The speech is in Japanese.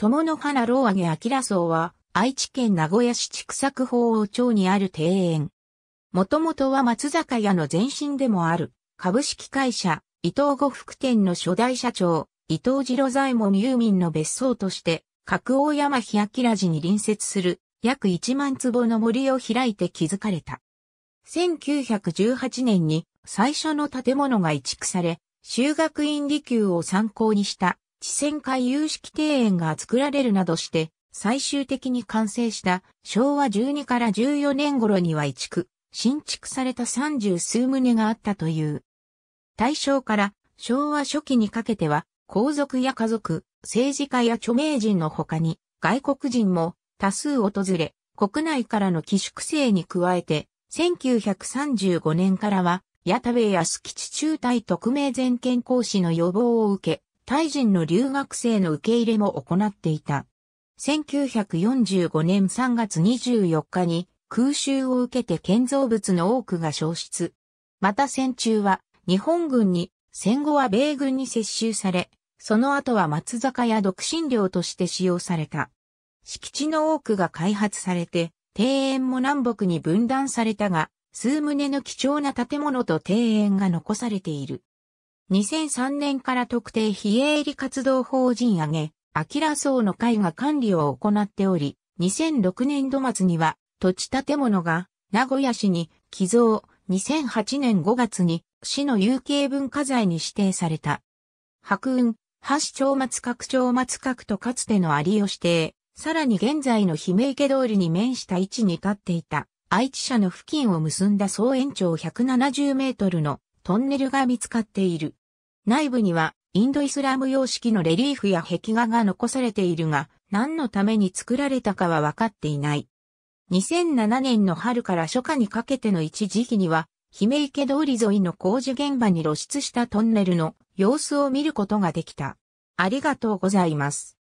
友の花老揚げ明荘は、愛知県名古屋市畜作法王町にある庭園。もともとは松坂屋の前身でもある、株式会社、伊藤呉服店の初代社長、伊藤次郎左衛門ミ民の別荘として、格王山日明寺に隣接する、約1万坪の森を開いて築かれた。1918年に最初の建物が移築され、修学院離宮を参考にした地仙海有識庭園が作られるなどして、最終的に完成した昭和12から14年頃には移築、新築された三十数棟があったという。大正から昭和初期にかけては、皇族や家族、政治家や著名人の他に、外国人も多数訪れ、国内からの寄宿生に加えて、1935年からは、矢田部康吉中隊特命全権講師の予防を受け、タイ人の留学生の受け入れも行っていた。1945年3月24日に空襲を受けて建造物の多くが消失。また戦中は日本軍に、戦後は米軍に接収され、その後は松坂や独身寮として使用された。敷地の多くが開発されて、庭園も南北に分断されたが、数棟の貴重な建物と庭園が残されている。2003年から特定非営利活動法人上げ、アキラ層の会が管理を行っており、2006年度末には土地建物が名古屋市に寄贈、2008年5月に市の有形文化財に指定された。白雲、橋町松閣町松角とかつての有指定、さらに現在の姫池通りに面した位置に立っていた愛知社の付近を結んだ総延長170メートルのトンネルが見つかっている。内部にはインドイスラム様式のレリーフや壁画が残されているが、何のために作られたかは分かっていない。2007年の春から初夏にかけての一時期には、姫池通り沿いの工事現場に露出したトンネルの様子を見ることができた。ありがとうございます。